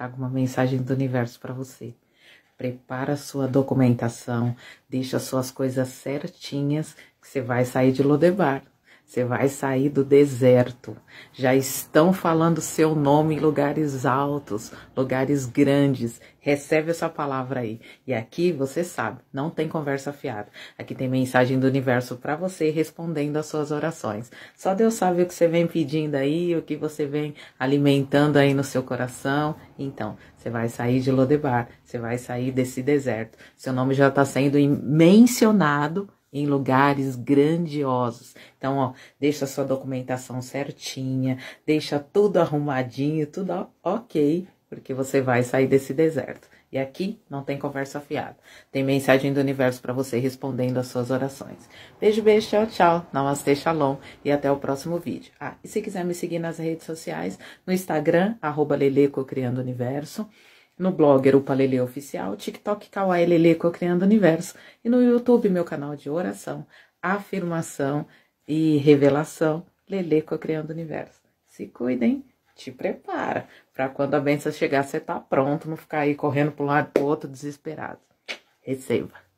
trago tá uma mensagem do universo para você. Prepara sua documentação, deixa suas coisas certinhas, que você vai sair de Lodebar. Você vai sair do deserto. Já estão falando seu nome em lugares altos, lugares grandes. Recebe essa palavra aí. E aqui você sabe, não tem conversa fiada. Aqui tem mensagem do universo para você respondendo às suas orações. Só Deus sabe o que você vem pedindo aí, o que você vem alimentando aí no seu coração. Então, você vai sair de Lodebar, você vai sair desse deserto. Seu nome já está sendo mencionado em lugares grandiosos. Então, ó, deixa sua documentação certinha, deixa tudo arrumadinho, tudo ok, porque você vai sair desse deserto. E aqui não tem conversa fiada. Tem mensagem do universo para você respondendo às suas orações. Beijo, beijo, tchau, tchau. Namastê, shalom e até o próximo vídeo. Ah, e se quiser me seguir nas redes sociais, no Instagram, arroba Leleco Criando Universo. No blogger o Palele Oficial, TikTok Kawaii Lelê Cocriando Universo e no YouTube meu canal de oração, afirmação e revelação Lelê Cocriando Universo. Se cuidem, te prepara para quando a benção chegar você tá pronto, não ficar aí correndo para um lado e pro outro desesperado. Receba.